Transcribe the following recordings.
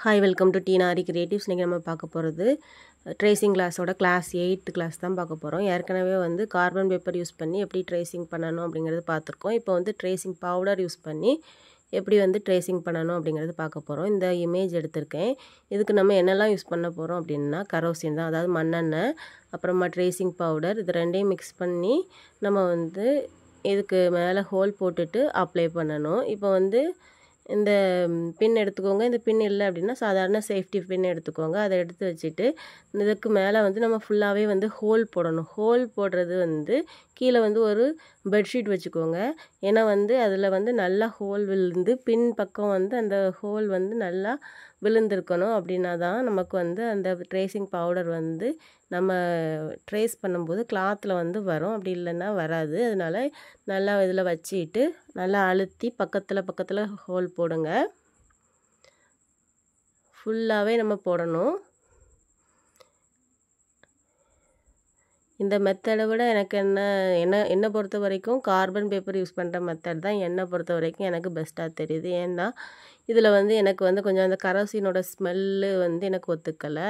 hi welcome to டீனாரி creatives நீங்கள் நம்ம பார்க்க போகிறது ட்ரேசிங் கிளாஸோட கிளாஸ் எயித்து கிளாஸ் தான் பார்க்க போகிறோம் ஏற்கனவே வந்து கார்பன் பேப்பர் யூஸ் பண்ணி எப்படி ட்ரேசிங் பண்ணணும் அப்படிங்கிறது பார்த்துருக்கோம் இப்போ வந்து ட்ரேசிங் பவுடர் யூஸ் பண்ணி எப்படி வந்து ட்ரேசிங் பண்ணணும் அப்படிங்கிறது பார்க்க போகிறோம் இந்த இமேஜ் எடுத்திருக்கேன் இதுக்கு நம்ம என்னெல்லாம் யூஸ் பண்ண போகிறோம் அப்படின்னா கரோசின் தான் அதாவது மண்ணெண்ணெய் அப்புறமா ட்ரேசிங் பவுடர் இது ரெண்டையும் மிக்ஸ் பண்ணி நம்ம வந்து இதுக்கு மேலே ஹோல் போட்டுட்டு அப்ளை பண்ணணும் இப்போ வந்து இந்த பின் எடுத்துக்கோங்க இந்த பின் இல்லை அப்படின்னா சாதாரண சேஃப்டி பின் எடுத்துக்கோங்க அதை எடுத்து வச்சுட்டு இதுக்கு மேலே வந்து நம்ம ஃபுல்லாகவே வந்து ஹோல் போடணும் ஹோல் போடுறது வந்து கீழே வந்து ஒரு பெட்ஷீட் வச்சுக்கோங்க ஏன்னா வந்து அதில் வந்து நல்லா ஹோல் விழுந்து பின் பக்கம் வந்து அந்த ஹோல் வந்து நல்லா விழுந்திருக்கணும் அப்படின்னா தான் நமக்கு வந்து அந்த ட்ரேசிங் பவுடர் வந்து நம்ம ட்ரேஸ் பண்ணும்போது கிளாத்தில் வந்து வரும் அப்படி இல்லைன்னா வராது அதனால் நல்லா இதில் வச்சுக்கிட்டு நல்லா அழுத்தி பக்கத்தில் பக்கத்தில் ஹோல் போடுங்க ஃபுல்லாகவே நம்ம போடணும் இந்த மெத்தடை விட எனக்கு என்ன என்ன என்னை பொறுத்த வரைக்கும் கார்பன் பேப்பர் யூஸ் பண்ணுற மெத்தட் தான் என்னை பொறுத்த வரைக்கும் எனக்கு பெஸ்ட்டாக தெரியுது ஏன்னா இதில் வந்து எனக்கு வந்து கொஞ்சம் அந்த கரோசினோட ஸ்மெல்லு வந்து எனக்கு ஒத்துக்கலை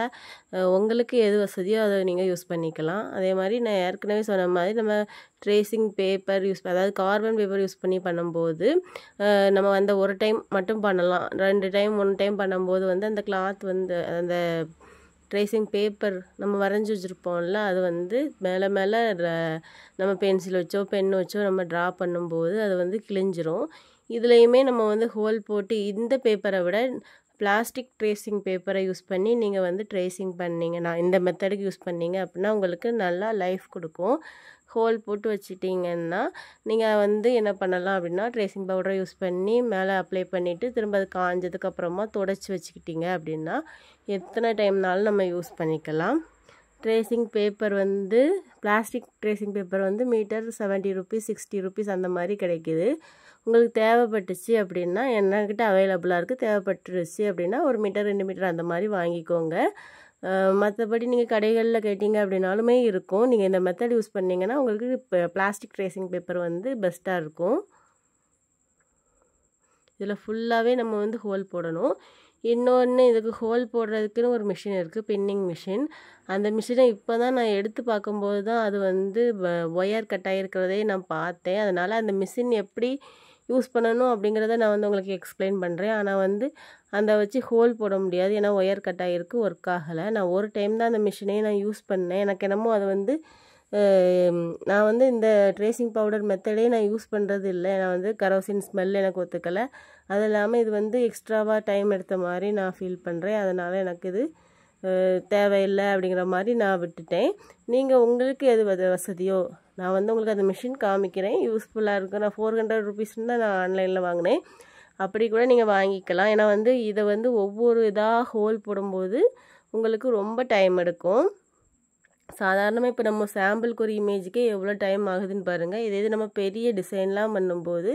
உங்களுக்கு எது வசதியோ அதை நீங்கள் யூஸ் பண்ணிக்கலாம் அதே மாதிரி நான் ஏற்கனவே சொன்ன மாதிரி நம்ம ட்ரேசிங் பேப்பர் யூஸ் அதாவது கார்பன் பேப்பர் யூஸ் பண்ணி பண்ணும்போது நம்ம வந்து ஒரு டைம் மட்டும் பண்ணலாம் ரெண்டு டைம் ஒன் டைம் பண்ணும்போது வந்து அந்த கிளாத் வந்து அந்த ட்ரேசிங் பேப்பர் நம்ம வரைஞ்சி வச்சுருப்போம்ல அது வந்து மேலே மேலே நம்ம பென்சில் வச்சோ பென் வச்சோ நம்ம ட்ரா பண்ணும்போது அது வந்து கிழிஞ்சிரும் இதுலேயுமே நம்ம வந்து ஹோல் போட்டு இந்த பேப்பரை விட பிளாஸ்டிக் ட்ரேசிங் பேப்பரை யூஸ் பண்ணி நீங்கள் வந்து ட்ரேசிங் பண்ணிங்கன்னா இந்த மெத்தடுக்கு யூஸ் பண்ணிங்க அப்படின்னா உங்களுக்கு நல்லா லைஃப் கொடுக்கும் ஹோல் போட்டு வச்சிட்டிங்கன்னா நீங்கள் வந்து என்ன பண்ணலாம் அப்படின்னா ட்ரேசிங் பவுடரை யூஸ் பண்ணி மேலே அப்ளை பண்ணிவிட்டு திரும்ப அது காஞ்சதுக்கப்புறமா தொடச்சி வச்சுக்கிட்டிங்க அப்படின்னா எத்தனை டைம்னாலும் நம்ம யூஸ் பண்ணிக்கலாம் ட்ரேசிங் பேப்பர் வந்து பிளாஸ்டிக் ட்ரேசிங் பேப்பர் வந்து meter seventy rupees sixty rupees அந்த மாதிரி கிடைக்கிது உங்களுக்கு தேவைப்பட்டுச்சு அப்படின்னா என்னக்கிட்ட அவைலபிளாக இருக்குது தேவைப்பட்டுருச்சு அப்படின்னா ஒரு மீட்டர் ரெண்டு மீட்டர் அந்த மாதிரி வாங்கிக்கோங்க மற்றபடி நீங்கள் கடைகளில் கேட்டிங்க அப்படின்னாலுமே இருக்கும் நீங்கள் இந்த மெத்தட் யூஸ் பண்ணிங்கன்னா உங்களுக்கு இப்போ பிளாஸ்டிக் ட்ரேசிங் பேப்பர் வந்து பெஸ்ட்டாக இருக்கும் இதில் ஃபுல்லாகவே நம்ம வந்து ஹோல் போடணும் இன்னொன்று இதுக்கு ஹோல் போடுறதுக்குன்னு ஒரு மிஷின் இருக்குது பின்னிங் மிஷின் அந்த மிஷினை இப்போ தான் நான் எடுத்து பார்க்கும்போது தான் அது வந்து ஒயர் கட் ஆகிருக்கிறதே நான் பார்த்தேன் அதனால் அந்த மிஷின் எப்படி யூஸ் பண்ணணும் அப்படிங்கிறத நான் வந்து உங்களுக்கு எக்ஸ்பிளைன் பண்ணுறேன் ஆனால் வந்து அந்த வச்சு ஹோல் போட முடியாது ஏன்னா ஒயர் கட் ஆகிருக்கு ஒர்க் ஆகலை நான் ஒரு டைம் தான் அந்த மிஷினே நான் யூஸ் பண்ணேன் எனக்கு என்னமோ அது வந்து நான் வந்து இந்த ட்ரேசிங் பவுடர் மெத்தடே நான் யூஸ் பண்ணுறது இல்லை நான் வந்து கரோசின் ஸ்மெல் எனக்கு ஒத்துக்கலை அது இல்லாமல் இது வந்து எக்ஸ்ட்ராவாக டைம் எடுத்த மாதிரி நான் ஃபீல் பண்ணுறேன் அதனால் எனக்கு இது தேவையில்லை அப்படிங்கிற மாதிரி நான் விட்டுட்டேன் நீங்கள் உங்களுக்கு எது வசதியோ நான் வந்து உங்களுக்கு அந்த மிஷின் காமிக்கிறேன் யூஸ்ஃபுல்லாக இருக்கும் நான் ஃபோர் ஹண்ட்ரட் ருபீஸ்ன்னு தான் நான் ஆன்லைனில் வாங்கினேன் அப்படி கூட நீங்கள் வாங்கிக்கலாம் ஏன்னா வந்து இதை வந்து ஒவ்வொரு இதாக ஹோல் போடும்போது உங்களுக்கு ரொம்ப டைம் எடுக்கும் சாதாரணமாக இப்போ நம்ம சாம்பிளுக்கு ஒரு இமேஜுக்கே எவ்வளோ டைம் ஆகுதுன்னு பாருங்கள் இதே இது நம்ம பெரிய டிசைன்லாம் பண்ணும்போது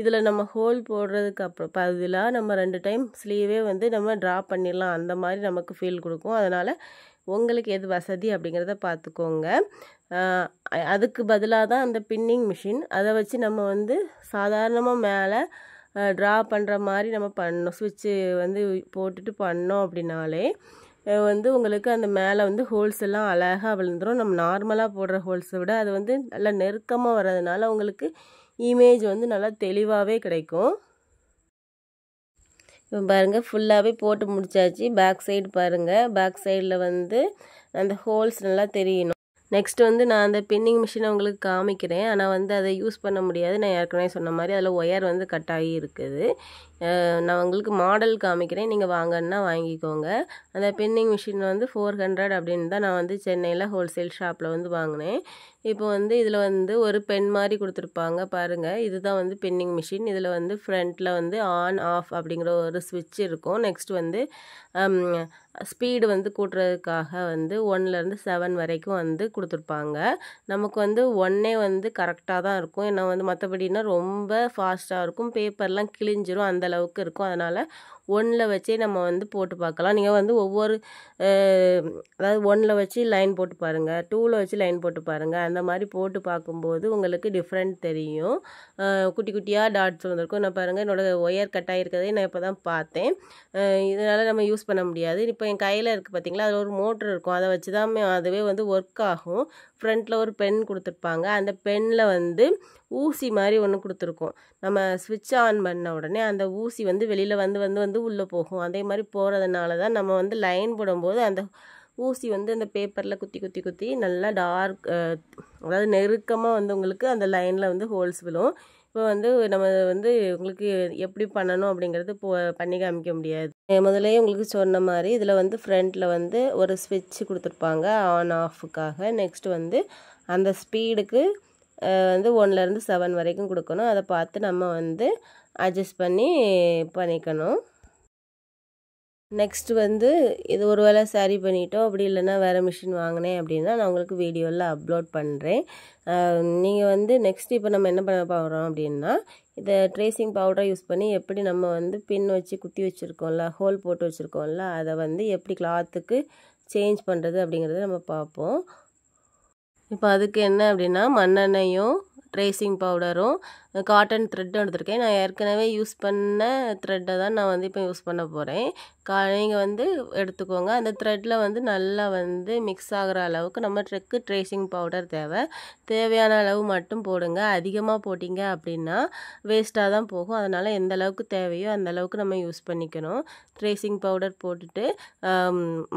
இதில் நம்ம ஹோல் போடுறதுக்கு அப்புறம் பதிலாக நம்ம ரெண்டு டைம் ஸ்லீவே வந்து நம்ம ட்ரா பண்ணிடலாம் அந்த மாதிரி நமக்கு ஃபீல் கொடுக்கும் அதனால் உங்களுக்கு எது வசதி அப்படிங்கிறத பார்த்துக்கோங்க அதுக்கு பதிலாக தான் அந்த பின்னிங் மிஷின் அதை வச்சு நம்ம வந்து சாதாரணமாக மேலே ட்ரா பண்ணுற மாதிரி நம்ம பண்ணோம் சுவிட்சு வந்து போட்டுட்டு பண்ணோம் அப்படின்னாலே வந்து உங்களுக்கு அந்த மேலே வந்து ஹோல்ஸ் எல்லாம் அழகாக விழுந்துடும் நம்ம நார்மலாக போடுற ஹோல்ஸை விட அது வந்து நல்லா நெருக்கமாக வர்றதுனால உங்களுக்கு இமேஜ் வந்து நல்லா தெளிவாகவே கிடைக்கும் இப்போ பாருங்கள் ஃபுல்லாகவே போட்டு முடித்தாச்சு பேக் சைடு பாருங்கள் பேக் சைடில் வந்து அந்த ஹோல்ஸ் நல்லா தெரியணும் நெக்ஸ்ட் வந்து நான் அந்த பின்னிங் மிஷினை உங்களுக்கு காமிக்கிறேன் ஆனால் வந்து அதை யூஸ் பண்ண முடியாது நான் ஏற்கனவே சொன்ன மாதிரி அதில் ஒயர் வந்து கட் ஆகி இருக்குது நான் உங்களுக்கு மாடல் காமிக்கிறேன் நீங்கள் வாங்கன்னா வாங்கிக்கோங்க அந்த பின்னிங் மிஷின் வந்து ஃபோர் ஹண்ட்ரட் அப்படின்னு தான் நான் வந்து சென்னையில் ஹோல்சேல் ஷாப்பில் வந்து வாங்கினேன் இப்போ வந்து இதில் வந்து ஒரு பென் மாதிரி கொடுத்துருப்பாங்க பாருங்கள் இதுதான் வந்து பின்னிங் மிஷின் இதில் வந்து ஃப்ரண்ட்டில் வந்து ஆன் ஆஃப் அப்படிங்கிற ஒரு ஸ்விட்ச் இருக்கும் நெக்ஸ்ட் வந்து ஸ்பீடு வந்து கூட்டுறதுக்காக வந்து ஒன்லேருந்து செவன் வரைக்கும் வந்து கொடுத்துருப்பாங்க நமக்கு வந்து ஒன்னே வந்து கரெக்டாக தான் இருக்கும் ஏன்னா வந்து மற்றபடினா ரொம்ப ஃபாஸ்ட்டாக இருக்கும் பேப்பர்லாம் கிழிஞ்சிரும் அந்தளவுக்கு இருக்கும் அதனால் ஒன்றில் வச்சே நம்ம வந்து போட்டு பார்க்கலாம் நீங்கள் வந்து ஒவ்வொரு அதாவது ஒன்றில் வச்சு லைன் போட்டு பாருங்கள் டூவில் வச்சு லைன் போட்டு பாருங்கள் அந்த மாதிரி போட்டு பார்க்கும்போது உங்களுக்கு டிஃப்ரெண்ட் தெரியும் குட்டி குட்டியாக டாட்ஸ் வந்திருக்கும் நான் பாருங்கள் என்னோடய ஒயர் கட் ஆகிருக்கிறதே நான் இப்போ தான் பார்த்தேன் இதனால் நம்ம யூஸ் பண்ண முடியாது இப்போ என் கையில் இருக்குது பார்த்திங்களா அதில் ஒரு மோட்ரு இருக்கும் அதை வச்சு தான் அதுவே வந்து ஒர்க் ஆகும் ஃப்ரண்ட்டில் ஒரு பென் கொடுத்துருப்பாங்க அந்த பெனில் வந்து ஊசி மாதிரி ஒன்று கொடுத்துருக்கோம் நம்ம சுவிட்ச் ஆன் பண்ண உடனே அந்த ஊசி வந்து வெளியில் வந்து வந்து வந்து உள்ளே போகும் அதே மாதிரி போகிறதுனால தான் நம்ம வந்து லைன் போடும்போது அந்த ஊசி வந்து அந்த பேப்பரில் குத்தி குத்தி குத்தி நல்லா டார்க் அதாவது நெருக்கமாக வந்து உங்களுக்கு அந்த லைனில் வந்து ஹோல்ஸ் விழும் இப்போ வந்து நம்ம வந்து உங்களுக்கு எப்படி பண்ணணும் அப்படிங்கிறது போ பண்ணி காமிக்க முடியாது முதலே உங்களுக்கு சொன்ன மாதிரி இதில் வந்து ஃப்ரண்ட்டில் வந்து ஒரு ஸ்விட்ச் கொடுத்துருப்பாங்க ஆன் ஆஃபுக்காக நெக்ஸ்ட் வந்து அந்த ஸ்பீடுக்கு வந்து ஒன்லேருந்து செவன் வரைக்கும் கொடுக்கணும் அதை பார்த்து நம்ம வந்து அட்ஜஸ்ட் பண்ணி பண்ணிக்கணும் நெக்ஸ்ட் வந்து இது ஒரு வேளை சரி பண்ணிட்டோம் அப்படி இல்லைனா வேறு மிஷின் வாங்கினேன் அப்படின்னா நான் உங்களுக்கு வீடியோவில் அப்லோட் பண்ணுறேன் நீங்கள் வந்து நெக்ஸ்ட் இப்போ நம்ம என்ன பண்ண போகிறோம் அப்படின்னா இதை ட்ரேசிங் பவுடரை யூஸ் பண்ணி எப்படி நம்ம வந்து பின் வச்சு குத்தி வச்சுருக்கோம்ல ஹோல் போட்டு வச்சுருக்கோம்ல அதை வந்து எப்படி கிளாத்துக்கு சேஞ்ச் பண்ணுறது அப்படிங்கிறத நம்ம பார்ப்போம் இப்போ அதுக்கு என்ன அப்படின்னா மண்ணெண்ணையும் ட்ரேசிங் பவுடரும் காட்டன் த்ரெட்டும் எடுத்திருக்கேன் நான் ஏற்கனவே யூஸ் பண்ண த்ரெட்டை தான் நான் வந்து இப்போ யூஸ் பண்ண போகிறேன் கா நீங்கள் வந்து எடுத்துக்கோங்க அந்த த்ரெட்டில் வந்து நல்லா வந்து மிக்ஸ் ஆகிற அளவுக்கு நம்ம ட்ரெக்கு ட்ரேசிங் பவுடர் தேவை தேவையான அளவு மட்டும் போடுங்க அதிகமாக போட்டிங்க அப்படின்னா வேஸ்ட்டாக தான் போகும் அதனால் எந்த அளவுக்கு தேவையோ அந்த அளவுக்கு நம்ம யூஸ் பண்ணிக்கணும் ட்ரேசிங் பவுடர் போட்டுட்டு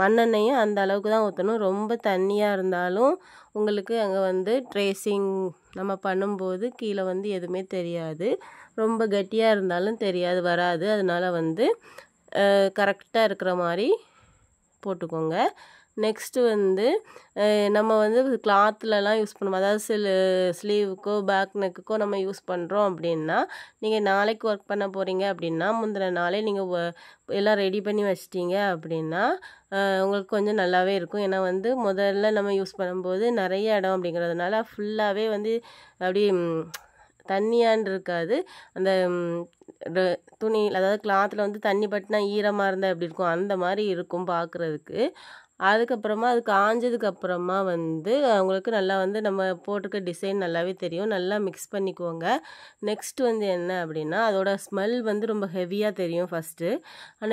மண்ணெண்ணையும் அந்த அளவுக்கு தான் ஊற்றணும் ரொம்ப தண்ணியாக இருந்தாலும் உங்களுக்கு அங்கே வந்து ட்ரேசிங் நம்ம பண்ணும்போது கீழே வந்து எதுவுமே தெரியாது ரொம்ப கட்டியாக இருந்தாலும் தெரியாது வராது அதனால் வந்து கரெக்டாக இருக்கிற மாதிரி போட்டுக்கோங்க நெக்ஸ்ட்டு வந்து நம்ம வந்து கிளாத்துலலாம் யூஸ் பண்ணுவோம் அதாவது சில ஸ்லீவுக்கோ பேக் நெக்குக்கோ நம்ம யூஸ் பண்ணுறோம் அப்படின்னா நீங்கள் நாளைக்கு ஒர்க் பண்ண போகிறீங்க அப்படின்னா முந்தின நாளே நீங்கள் எல்லாம் ரெடி பண்ணி வச்சிட்டிங்க அப்படின்னா உங்களுக்கு கொஞ்சம் நல்லாவே இருக்கும் ஏன்னா வந்து முதல்ல நம்ம யூஸ் பண்ணும்போது நிறைய இடம் அப்படிங்கிறதுனால ஃபுல்லாகவே வந்து அப்படி தண்ணியான்னு இருக்காது அந்த துணி அதாவது கிளாத்தில் வந்து தண்ணி பட்டினா ஈரமாக இருந்தால் எப்படி இருக்கும் அந்த மாதிரி இருக்கும் பார்க்குறதுக்கு அதுக்கப்புறமா அது காஞ்சதுக்கு அப்புறமா வந்து அவங்களுக்கு நல்லா வந்து நம்ம போட்டிருக்க டிசைன் நல்லாவே தெரியும் நல்லா மிக்ஸ் பண்ணிக்குவோங்க நெக்ஸ்ட் வந்து என்ன அப்படின்னா அதோட ஸ்மெல் வந்து ரொம்ப ஹெவியாக தெரியும் ஃபஸ்ட்டு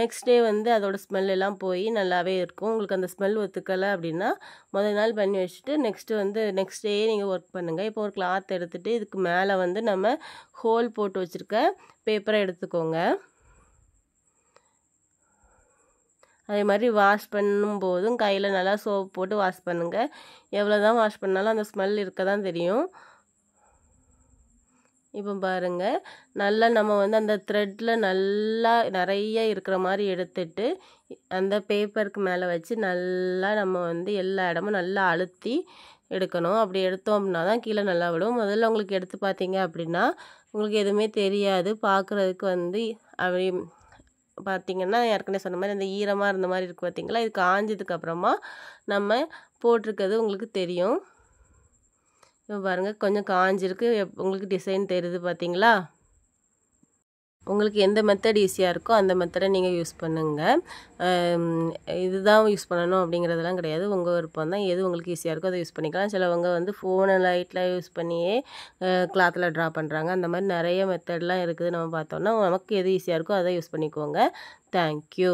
நெக்ஸ்ட் டே வந்து அதோட ஸ்மெல் எல்லாம் போய் நல்லாவே இருக்கும் உங்களுக்கு அந்த ஸ்மெல் ஒத்துக்கலை அப்படின்னா முதல் நாள் பண்ணி வச்சுட்டு நெக்ஸ்ட்டு வந்து நெக்ஸ்ட் டே நீங்கள் ஒர்க் பண்ணுங்கள் இப்போ ஒரு கிளாத் எடுத்துகிட்டு இதுக்கு மேலே வந்து நம்ம ஹோல் போட்டு வச்சுருக்க பேப்பரை எடுத்துக்கோங்க அதே மாதிரி வாஷ் பண்ணும்போதும் கையில் நல்லா சோப் போட்டு வாஷ் பண்ணுங்கள் எவ்வளோ தான் வாஷ் பண்ணாலும் அந்த ஸ்மெல் இருக்க தான் தெரியும் இப்போ பாருங்கள் நல்லா நம்ம வந்து அந்த த்ரெட்டில் நல்லா நிறைய இருக்கிற மாதிரி எடுத்துட்டு அந்த பேப்பருக்கு மேலே வச்சு நல்லா நம்ம வந்து எல்லா இடமும் நல்லா அழுத்தி எடுக்கணும் அப்படி எடுத்தோம் அப்படின்னா தான் கீழே நல்லா விடும் முதல்ல உங்களுக்கு எடுத்து பார்த்தீங்க அப்படின்னா உங்களுக்கு எதுவுமே தெரியாது பார்க்குறதுக்கு வந்து அப்படி பார்த்திங்கன்னா ஏற்கனவே சொன்ன மாதிரி அந்த ஈரமாக இருந்த மாதிரி இருக்குது பார்த்திங்களா இது காஞ்சதுக்கு அப்புறமா நம்ம போட்டிருக்கிறது உங்களுக்கு தெரியும் இப்போ பாருங்கள் கொஞ்சம் காஞ்சிருக்கு உங்களுக்கு டிசைன் தெரியுது பார்த்திங்களா உங்களுக்கு எந்த மெத்தட் ஈஸியாக இருக்கோ அந்த மெத்தடை நீங்கள் யூஸ் பண்ணுங்கள் இதுதான் யூஸ் பண்ணணும் அப்படிங்கிறதெல்லாம் கிடையாது உங்கள் விருப்பம் தான் எது உங்களுக்கு ஈஸியாக இருக்கோ அதை யூஸ் பண்ணிக்கலாம் சிலவங்க வந்து ஃபோனை லைட்லாம் யூஸ் பண்ணியே கிளாத்தில் ட்ரா பண்ணுறாங்க அந்த மாதிரி நிறைய மெத்தட்லாம் இருக்குது நம்ம பார்த்தோம்னா நமக்கு எது ஈஸியாக இருக்கோ அதை யூஸ் பண்ணிக்கோங்க தேங்க்யூ